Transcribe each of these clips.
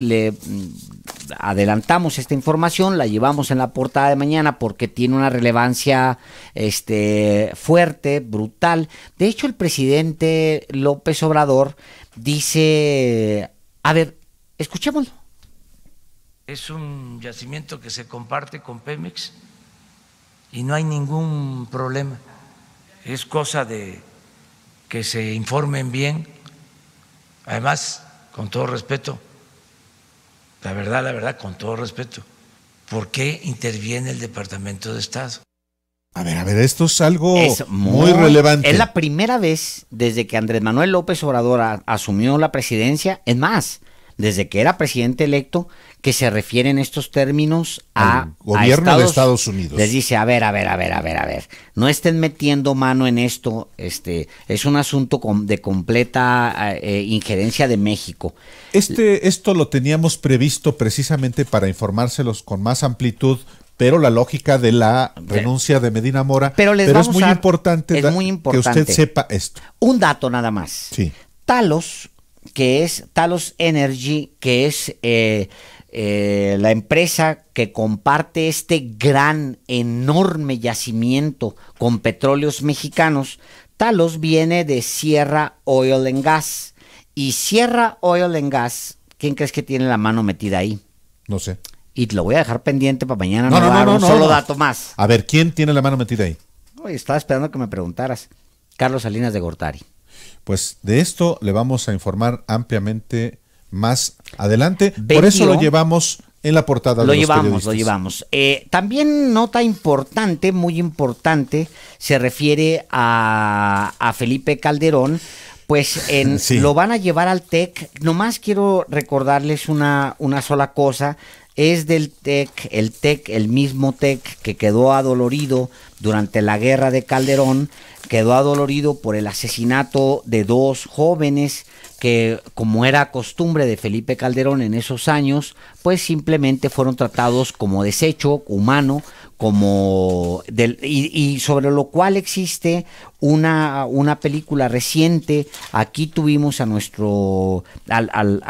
le mm, adelantamos esta información, la llevamos en la portada de mañana porque tiene una relevancia este, fuerte, brutal. De hecho, el presidente López Obrador dice, a ver, escuchémoslo. Es un yacimiento que se comparte con Pemex y no hay ningún problema. Es cosa de que se informen bien. Además, con todo respeto, la verdad, la verdad, con todo respeto, ¿por qué interviene el Departamento de Estado? A ver, a ver, esto es algo muy, relevante. Es la primera vez desde que Andrés Manuel López Obrador asumió la presidencia, es más, desde que era presidente electo, que se refieren estos términos a... gobierno de Estados Unidos. Les dice, a ver, a ver, a ver, a ver, a ver, no estén metiendo mano en esto, este, es un asunto de completa eh, eh, injerencia de México. Este, esto lo teníamos previsto precisamente para informárselos con más amplitud pero la lógica de la renuncia de Medina Mora. Pero, les es, muy importante es muy importante que usted sepa esto. Un dato nada más. Sí. Talos que es Talos Energy, que es eh, eh, la empresa que comparte este gran, enorme yacimiento con petróleos mexicanos. Talos viene de Sierra Oil and Gas. Y Sierra Oil and Gas, ¿quién crees que tiene la mano metida ahí? No sé. Y te lo voy a dejar pendiente para mañana. No, no, no, un solo dato más. A ver, ¿quién tiene la mano metida ahí? Oye, estaba esperando que me preguntaras. Carlos Salinas de Gortari. Pues de esto le vamos a informar ampliamente más adelante. Por eso lo llevamos en la portada. Lo de los llevamos, lo llevamos. Eh, también nota importante, muy importante, se refiere a, Felipe Calderón. Pues en, lo van a llevar al TEC. Nomás quiero recordarles una, una sola cosa es del TEC, el TEC, el mismo TEC que quedó adolorido durante la guerra de Calderón, quedó adolorido por el asesinato de dos jóvenes que, como era costumbre de Felipe Calderón en esos años, pues simplemente fueron tratados como desecho humano, como del, y, sobre lo cual existe una, una película reciente. Aquí tuvimos a nuestro al, al,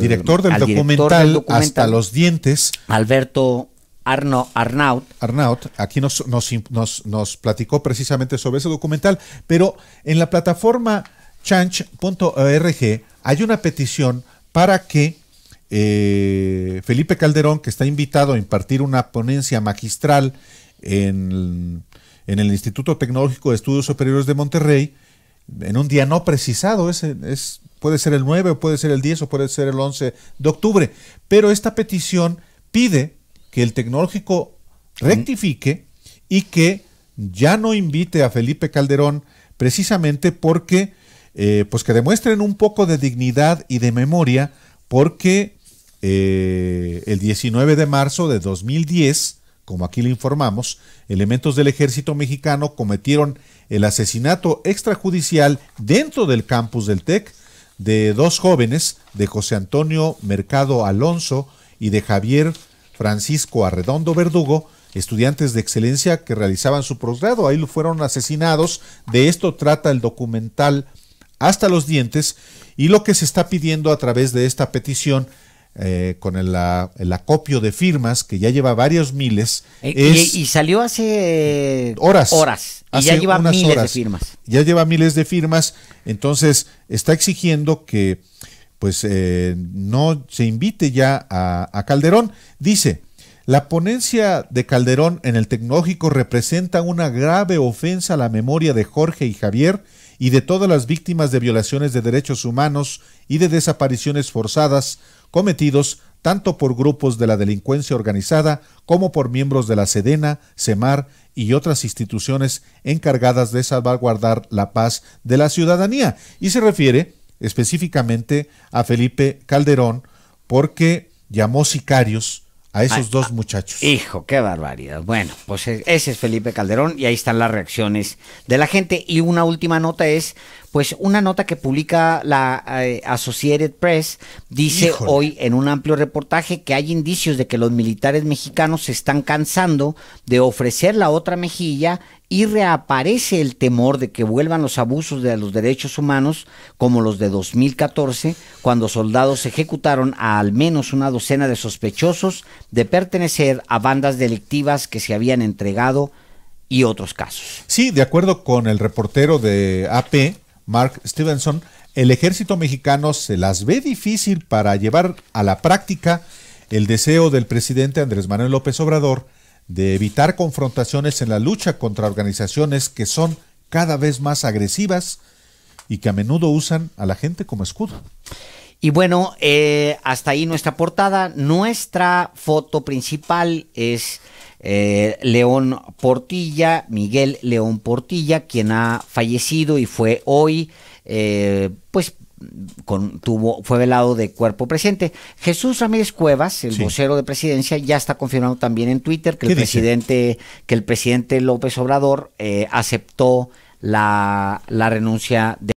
director, director del documental hasta los dientes, Alberto Arno Arnaut. Arnaut, aquí nos, platicó precisamente sobre ese documental, pero en la plataforma chanch.org hay una petición para que eh, Felipe Calderón, que está invitado a impartir una ponencia magistral en, el Instituto Tecnológico de Estudios Superiores de Monterrey, en un día no precisado, puede ser el 9 o puede ser el 10 o puede ser el 11 de octubre, pero esta petición pide que el tecnológico rectifique y que ya no invite a Felipe Calderón precisamente porque, eh, pues que demuestren un poco de dignidad y de memoria, porque eh, el 19 de marzo de 2010, como aquí le informamos, elementos del ejército mexicano cometieron el asesinato extrajudicial dentro del campus del TEC de dos jóvenes, de José Antonio Mercado Alonso y de Javier Francisco Arredondo Verdugo, estudiantes de excelencia que realizaban su posgrado. Ahí fueron asesinados. De esto trata el documental Hasta los dientes. Y lo que se está pidiendo a través de esta petición eh, con el, acopio de firmas que ya lleva varios miles. Eh, y, salió hace horas. Horas. Y ya lleva miles de firmas. Ya lleva miles de firmas. Entonces está exigiendo que pues eh, no se invite ya a, a Calderón. Dice, la ponencia de Calderón en el tecnológico representa una grave ofensa a la memoria de Jorge y Javier y de todas las víctimas de violaciones de derechos humanos y de desapariciones forzadas cometidos tanto por grupos de la delincuencia organizada como por miembros de la Sedena, Semar y otras instituciones encargadas de salvaguardar la paz de la ciudadanía. Y se refiere específicamente a Felipe Calderón porque llamó sicarios a esos dos ah, muchachos. Hijo, qué barbaridad. Bueno, pues ese es Felipe Calderón y ahí están las reacciones de la gente. Y una última nota es, pues una nota que publica la eh, Associated Press dice hoy en un amplio reportaje que hay indicios de que los militares mexicanos se están cansando de ofrecer la otra mejilla y reaparece el temor de que vuelvan los abusos de los derechos humanos como los de 2014, cuando soldados ejecutaron a al menos una docena de sospechosos de pertenecer a bandas delictivas que se habían entregado y otros casos. Sí, de acuerdo con el reportero de AP, Mark Stevenson, el ejército mexicano se las ve difícil para llevar a la práctica el deseo del presidente Andrés Manuel López Obrador de evitar confrontaciones en la lucha contra organizaciones que son cada vez más agresivas y que a menudo usan a la gente como escudo. Y bueno, eh, hasta ahí nuestra portada. Nuestra foto principal es eh, León Portilla, Miguel León Portilla, quien ha fallecido y fue hoy, eh, pues con, tuvo, fue velado de cuerpo presente. Jesús Ramírez Cuevas, el vocero de presidencia, ya está confirmado también en Twitter que el presidente, que el presidente López Obrador eh, aceptó la renuncia de